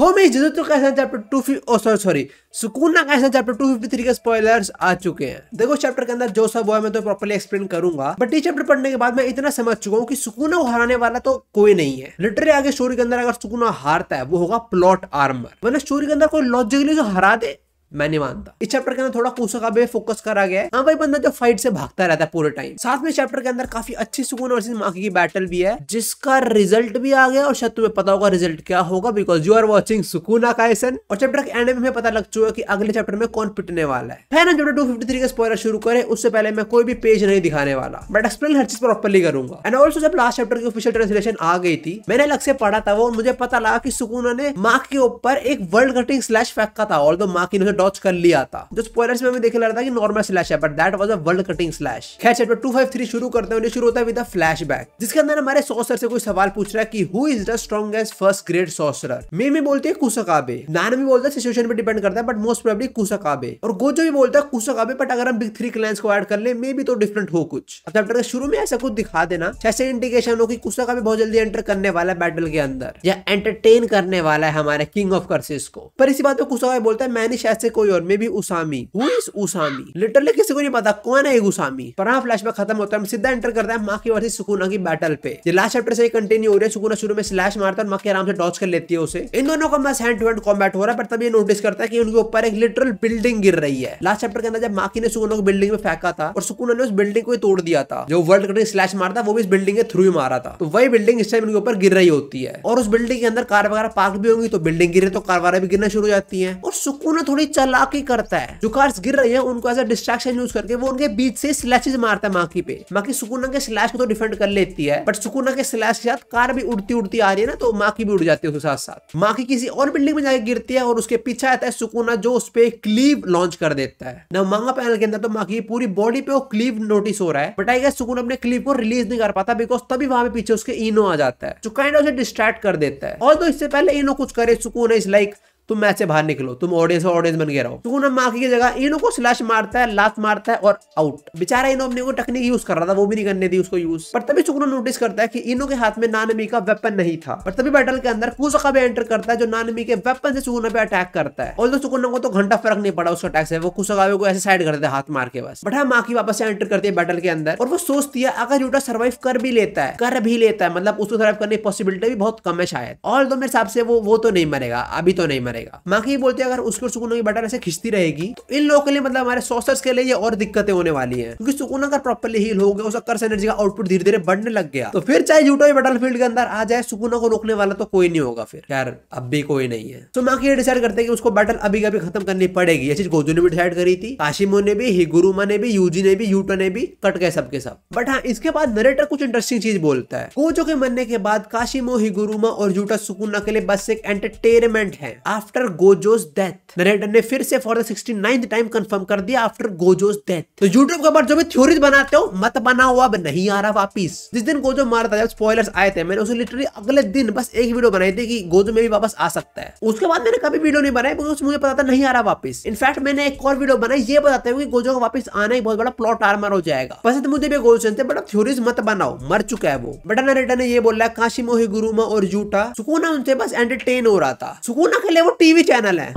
Homi Jujutsu Kaisen chapter two फिफ oh sorry sorry Sukuna Kaisen chapter 253 के spoilers आ चुके हैं देखो चैप्टर के अंदर जो सब हुआ मैं तो प्रॉपर्ली एक्सप्लेन करूंगा बट ये चैप्टर पढ़ने के बाद मैं इतना समझ चुका हूँ कि सुकुना को हराने वाला तो कोई नहीं है लिटरली आगे स्टोरी के अंदर अगर सुकुना हारता है वो होगा प्लॉट आर्मर वरना स्टोरी के अंदर कोई लॉजिकली जो हरा दे मैं नहीं मानता इस चैप्टर के अंदर थोड़ा का भी फोकस करा गया है हाँ भाई बंदा जो फाइट से भागता रहता है पूरे टाइम साथ में चैप्टर के अंदर काफी अच्छी सुकून और माकी की बैटल भी है जिसका रिजल्ट भी आ गया और शायद तुम्हें पता होगा रिजल्ट क्या होगा बिकॉज यू आर वॉचिंग सुकून आकाशन और चैप्टर के एंड में पता लग चुका है कि अगले चैप्टर में कौन पिटने वाला है है चैप्टर टू फिफ्टी का स्पॉयर शुरू करे उससे पहले मैं कोई भी पेज नहीं दिखाने वाला बट एक्सप्लेन हर चीज प्रॉपरली करूंगा एंड ऑल्सो जब लास्ट चैप्टर की ऑफिशियल ट्रांसलेशन आ गई थी मैंने अलग से पढ़ा था वो मुझे पता लगा की सुकूना ने माक के ऊपर एक वर्ल्ड कटिंग स्लैश फेंका था और तो माँ की डॉच कर लिया था जो स्पॉयलर्स में भी देखने लगा था कि नॉर्मल स्लैश है but that was a world cutting slash खैर चैप्टर 253 शुरू करते हैं शुरू होता है विद अ फ्लैशबैक जिसके अंदर हमारे सॉसर से कोई सवाल पूछ रहा है कि who is the strongest first grade sorcerer मे में बोलते हैं कुसकाबे नान भी बोलता है सिचुएशन पे डिपेंड करता है बट मोस्ट प्रोबेबली कुसकाबे और गोजो भी बोलता है कुसकाबे बट अगर हम बिग थ्री क्लैंस को ऐड कर ले मे भी तो डिफरेंट हो कुछ चैप्टर के शुरू में ऐसा कुछ दिखा देना जैसे इंडिकेशन हो कि कुसकाबे बहुत जल्दी एंटर करने वाला है बैटल के अंदर या एंटरटेन करने वाला है हमारे किंग ऑफ कर्सेस को पर इसी बात पे कुसकाबे बोलता है मैंने शायद से कोई और maybe Usami is Usami literally किसी को नहीं पता कौन है उसामी पर हाँ फ्लैश खत्म होता है सीधा एंटर करता है माँ की वर्सेस सुकुना की बैटल पे ये लास्ट चैप्टर से कंटिन्यू हो रही है सुकुना शुरू में स्लैश मारता है और माँ आराम से डॉच कर लेती है उसे इन दोनों का बस हैंड टू हैंड कॉम्बैट हो रहा है पर तभी नोटिस करता है कि उनके ऊपर एक लिटरल बिल्डिंग गिर रही है लास्ट चैप्टर के अंदर जब माकी ने सुकुना को बिल्डिंग में फेंका था और सुकुना ने उस बिल्डिंग को तोड़ दिया था जो वर्ल्ड कटिंग स्लैश मारता वो भी इस बिल्डिंग के थ्रू ही मारा था तो वही बिल्डिंग इस टाइम इनके ऊपर गिर रही होती है और उस बिल्डिंग के अंदर कार वगैरह पार्क भी होंगी तो बिल्डिंग गिरे तो कार वगैरह भी गिरना शुरू हो जाती है और सुकुना थोड़ी चालाकी करता है जो कार्स गिर रही है उनको एज अ डिस्ट्रैक्शन यूज करके वो उनके बीच से स्लैशेज मारता है माकी पे माकी सुकुना के स्लैश को तो डिफेंड कर लेती है बट सुकुना के स्लैश के साथ कार भी उड़ती उड़ती आ रही है ना तो माकी भी उड़ जाती है उसके साथ साथ माकी किसी और बिल्डिंग में जाके गिरती है और उसके पीछे आता है सुकुना जो उस पर क्लीव लॉन्च कर देता है ना मांगा पैनल के अंदर तो माकी की पूरी बॉडी पे वो क्लीव नोटिस हो रहा है बट आई गैस सुकुना अपने क्लीव को रिलीज नहीं कर पाता बिकॉज तभी वहां पे पीछे उसके इनो आ जाता है जो काइंड ऑफ उसे डिस्ट्रैक्ट कर देता है और तो इससे पहले इनो कुछ करे सुकुना इज लाइक तुम मैच से बाहर निकलो तुम ऑडियंस ऑडियंस बन गए रहो सुकून माकी की जगह इनो को स्लैश मारता है लात मारता है और आउट बेचारा इनो अपने को टेक्निक यूज कर रहा था वो भी नहीं करने दी उसको यूज पर तभी सुकून नोटिस करता है कि इनो के हाथ में नानमी का वेपन नहीं था पर तभी बैटल के अंदर कुसका भी एंटर करता है जो नानमी के वेपन से सुकून पे अटैक करता है और तो सुकून को तो घंटा फर्क नहीं पड़ा उसका अटैक से वो कुसका को ऐसे साइड करते हाथ मार के बस बट हाँ माकी वापस से एंटर करती है बैटल के अंदर और वो सोचती है अगर यूटा सर्वाइव कर भी लेता है कर भी लेता है मतलब उसको सर्वाइव करने की पॉसिबिलिटी भी बहुत कम है शायद और तो मेरे हिसाब से वो वो तो नहीं मरेगा अभी तो नहीं मरेगा पड़ेगा माँ की बोलते अगर उसको और सुकुनो की बटन ऐसे खिंचती रहेगी तो इन लोगों के लिए मतलब हमारे सोसर्स के लिए ये और दिक्कतें होने वाली है क्योंकि सुकुनो अगर प्रॉपरली हील हो गया उसका कर्स एनर्जी का आउटपुट धीरे धीरे बढ़ने लग गया तो फिर चाहे जूटो बटल फील्ड के अंदर आ जाए सुकुनो को रोकने वाला तो कोई नहीं होगा फिर यार अब भी कोई नहीं है तो माँ की डिसाइड करते हैं उसको बैटल अभी कभी खत्म करनी पड़ेगी ये चीज गोजू ने भी डिसाइड करी थी काशिमो ने भी हिगुरुमा ने भी यूजी ने भी यूटो ने भी कट गए सबके सब बट हाँ इसके बाद नरेटर कुछ इंटरेस्टिंग चीज बोलता है गोजो के मरने के बाद काशिमो हिगुरुमा और जूटा सुकुना के लिए बस एक एंटरटेनमेंट है after after Gojo's death narrator ने फिर से for the sixty time confirm कर दिया आफ्टर गोजोज डेथ तो यूट्यूब के ऊपर जो भी थ्योरीज बनाते हो मत बनाओ अब नहीं आ रहा वापिस जिस दिन गोजो मारा जब स्पॉयलर्स आए थे मैंने उसे लिटरली अगले दिन बस एक वीडियो बनाई थी कि गोजो में भी वापस आ सकता है उसके बाद मैंने कभी वीडियो नहीं बनाई क्योंकि मुझे पता था नहीं आ रहा वापस इनफैक्ट मैंने एक और वीडियो बनाई ये बताते हुए गोजो का वापस आना ही बहुत बड़ा प्लॉट आर्मर हो जाएगा वैसे तो मुझे भी गोजो चलते बट थ्योरीज मत बनाओ मर चुका है वो बट नरेटर ने ये बोला काशिमो ही गुरुमा और जूटा सुकोना उनसे बस एंटरटेन हो रहा था सुकोना के लिए वो टीवी चैनल है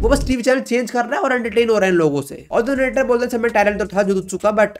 वो बस टीवी चैनल चेंज कर रहा है और एंटरटेन हो रहे हैं लोगों से और जो नेटर बोलते हैं मैं टैलेंट तो था जुजुत्सु चुका बट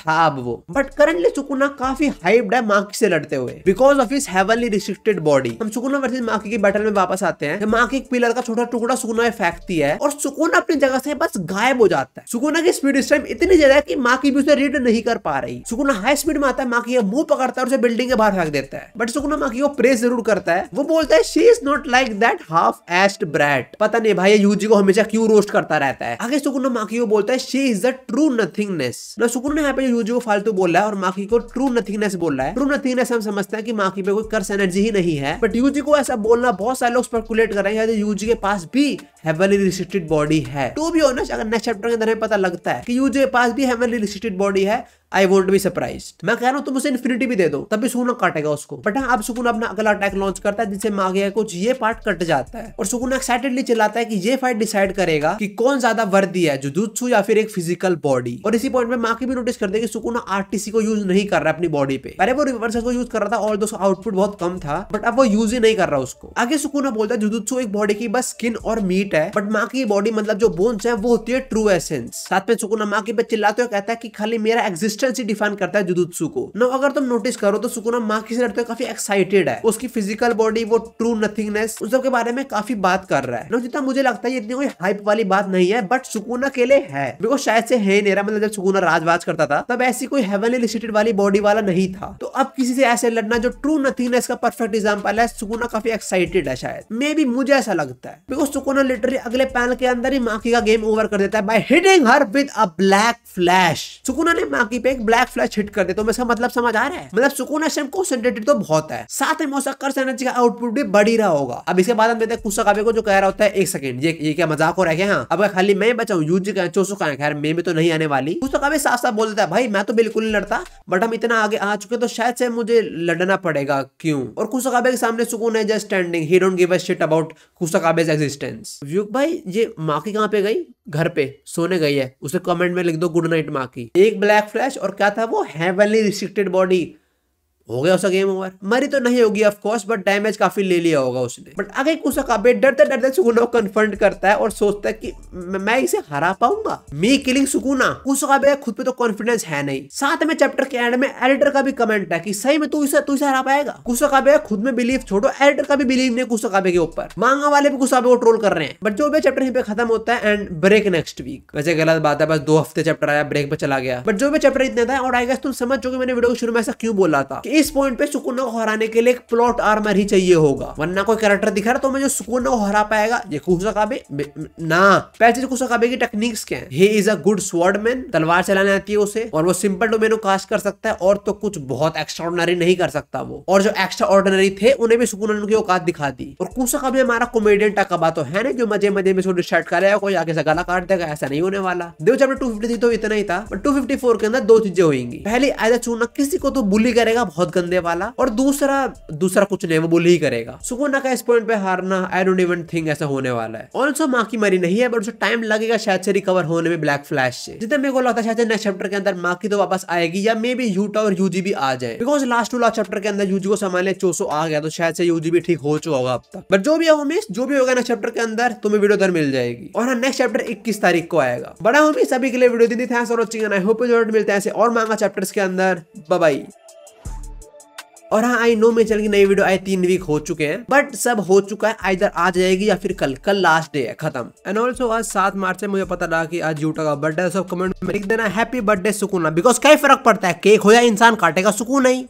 था अब वो बट करंटली सुकुना काफी हाइप्ड है माकी से लड़ते हुए because of his restricted body हम सुकुना वर्सेस माकी की बैटल में वापस आते हैं माकी पिलर का छोटा टुकड़ा सुकुना फेंकती है और सुकुना अपनी जगह से बस गायब हो जाता है सुकुना की स्पीड इस टाइम इतनी ज्यादा है कि माकी भी उसे रीड नहीं कर पा रही सुकुना हाई स्पीड में आता है माकी मुंह पकड़ता है उसे बिल्डिंग के बाहर फेंक देता है बट सुकुना माकी को प्रेस जरूर करता है वो बोलता है she is not like that half assed brat पता नहीं भाई यूजी को हमेशा क्यों रोस्ट करता रहता है आगे सुकुना माकी को बोलता है she is the true nothingness ना सुकुना यहाँ पे जो यूजी को फालतू बोल रहा है और माखी को ट्रू नथिंगनेस बोल रहा है ट्रू नथिंगनेस हम समझते हैं कि माखी पे कोई कर्स एनर्जी ही नहीं है बट यूजी को ऐसा बोलना बहुत सारे लोग स्पेकुलेट कर रहे हैं यूजी के पास भी हेवनली रिस्ट्रिक्टेड बॉडी है टू बी ऑनेस्ट अगर नेक्स्ट चैप्टर के अंदर पता लगता है कि यू के पास भी हेवनली रिस्ट्रिक्टेड बॉडी है आई वोट बी सरप्राइज मैं कह रहा हूँ तुम उसे इन्फिनिटी भी दे दो तभी सुकूना काटेगा उसको बट हाँ अब सुकूना अपना अगला अटैक लॉन्च करता है जिससे मांगे है कुछ ये पार्ट कट जाता है और सुकूना एक्साइटेडली चिल्लाता है कि ये फाइट डिसाइड करेगा कि कौन ज्यादा वर्दी है जुजुत्सु या फिर एक फिजिकल बॉडी और इसी पॉइंट में माँ की भी नोटिस कर हैं कि सुकूना आरटीसी को यूज नहीं कर रहा अपनी बॉडी पे अरे वो रिवर्सल को यूज कर रहा था और दोस्तों आउटपुट बहुत कम था बट अब वो यूज ही नहीं कर रहा उसको आगे सुकूना बोलता है जुजुत्सु एक बॉडी की बस स्किन और मीट है बट माँ की बॉडी मतलब जो बोन्स है वो होती है ट्रू एसेंस साथ में सुकुना माँ की पे चिल्लाते हुए कहता है कि खाली मेरा एग्जिस्टेंस ही डिफाइन करता है जुदुत्सु को ना अगर तुम नोटिस करो तो सुकुना माँ की लड़ते काफी एक्साइटेड है उसकी फिजिकल बॉडी वो ट्रू नथिंगनेस उन सब के बारे में काफी बात कर रहा है जितना मुझे लगता है ये इतनी कोई हाइप वाली बात नहीं है बट सुकुना के लिए है बिकॉज शायद से है नहीं मतलब जब सुकुना राजवाज करता था तब ऐसी कोई हेवनली वाली बॉडी वाला नहीं था तो अब किसी से ऐसे लड़ना जो ट्रू नथिंगनेस का परफेक्ट एग्जाम्पल है सुकुना काफी एक्साइटेड है शायद मे बी मुझे ऐसा लगता है बिकॉज सुकुना लिटर सेक्रेटरी अगले पैनल के अंदर ही माकी का गेम ओवर कर देता है by hitting her with a black flash Sukuna ने माकी पे एक ब्लैक फ्लैश हिट कर देता तो इसका मतलब समझ आ रहा है मतलब सुकुना सेम कॉन्सेंट्रेटेड तो बहुत है साथ में मोसक्कर एनर्जी का आउटपुट भी बढ़ ही रहा होगा अब इसके बाद हम देते हैं कुसाकाबे को जो कह रहा होता है एक सेकंड ये ये क्या मजाक हो रहा है हाँ अब खाली मैं बचाऊं यूजी का चोसू का खैर मैं भी तो नहीं आने वाली कुसाकाबे साफ साफ बोल देता है भाई मैं तो बिल्कुल नहीं लड़ता बट हम इतना आगे आ चुके तो शायद से मुझे लड़ना पड़ेगा क्यों और कुसाकाबे के सामने सुकून है just standing he don't give a shit about Kusakabe's existence व्यूक भाई ये माकी कहाँ पे गई घर पे सोने गई है उसे कमेंट में लिख दो गुड नाइट माकी एक ब्लैक फ्लैश और क्या था वो हेवनली रिस्ट्रिक्टेड बॉडी हो गया उसका गेम ओवर मरी तो नहीं होगी ऑफकोर्स बट डैमेज काफी ले लिया होगा उसने बट अगर कुसकाबे डरते डरते सुकुना को करता है और सोचता है कि मैं इसे हरा पाऊंगा मी किलिंग सुकुना कुसकाबे खुद पे तो कॉन्फिडेंस है नहीं साथ में चैप्टर के एंड में एडिटर का भी कमेंट है कि सही में तू इसे तू इसे हरा पाएगा कुसकाबे खुद में बिलीव छोड़ो एडिटर का भी बिलीव नहीं कुसकाबे के ऊपर मांगा वाले भी कुसकाबे को ट्रोल कर रहे हैं बट जो भी चैप्टर यहाँ पे खत्म होता है एंड ब्रेक नेक्स्ट वीक वैसे गलत बात है बस दो हफ्ते चैप्टर आया ब्रेक पे चला गया बट जो भी चैप्टर इतने था और आई गेस तुम समझ चुके मैंने वीडियो के शुरू में ऐसा क्यों बोला था कि इस पॉइंट पे सुकुना को हराने के लिए एक प्लॉट आर्मर ही चाहिए होगा वरना कोई कैरेक्टर दिखा रहा तो मैं जो सुकुना को हरा पाएगा ये कुसकाबे ना पैचिज कुसकाबे की टेक्निक्स क्या है he is a good swordsman तलवार चलाने आती है उसे और वो सिंपल डोमेन को कास्ट कर सकता है और तो कुछ बहुत एक्स्ट्रा नहीं कर सकता वो और जो एक्स्ट्रा ऑर्डिनरी थे उन्हें भी सुकुना की औकात दिखा दी और कुसकाबे हमारा कॉमेडियन टकबा तो है ना जो मजे मजे में शर्ट कर कोई आगे से गला काट देगा ऐसा नहीं होने वाला देव चैप्टर टू फिफ्टी तो इतना ही था बट टू फिफ्टी फोर के अंदर दो चीजें होंगी पहले आयदा चूना किसी को तो बुली करेगा बहुत बहुत गंदे वाला और दूसरा दूसरा कुछ नहीं वो बुल ही करेगा सुकोना का इस पॉइंट पे हारना आई डोंट इवन थिंक ऐसा होने वाला है ऑल्सो माँ की मरी नहीं है बट टाइम लगेगा शायद से रिकवर होने में ब्लैक फ्लैश से जितना मेरे को लगता है शायद नेक्स्ट चैप्टर के अंदर माँ की तो वापस आएगी या मे बी यूटा और यूजी भी आ जाए because last to last chapter के अंदर यूजी को संभालने चोसो आ गया तो शायद से यूजी भी ठीक हो चुका होगा अब तक बट जो भी है जो भी होगा नेक्स्ट चैप्टर के अंदर तुम्हें वीडियो उधर मिल जाएगी और नेक्स्ट हाँ, चैप्टर इक्कीस तारीख को आएगा बड़ा हूँ सभी के लिए वीडियो दी thanks for watching I hope मिलते हैं और मांगा चैप्टर्स के अंदर बाई और हाँ आई नो मेरे चल की नई वीडियो आई तीन वीक हो चुके हैं बट सब हो चुका है इधर आ जाएगी या फिर कल कल लास्ट डे है खत्म एंड ऑल्सो आज सात मार्च से मुझे पता लगा कि आज जूटा का बर्थडे सब कमेंट में लिख देना हैप्पी बर्थडे सुकूना बिकॉज कई फर्क पड़ता है केक हो या इंसान काटेगा सुकून नहीं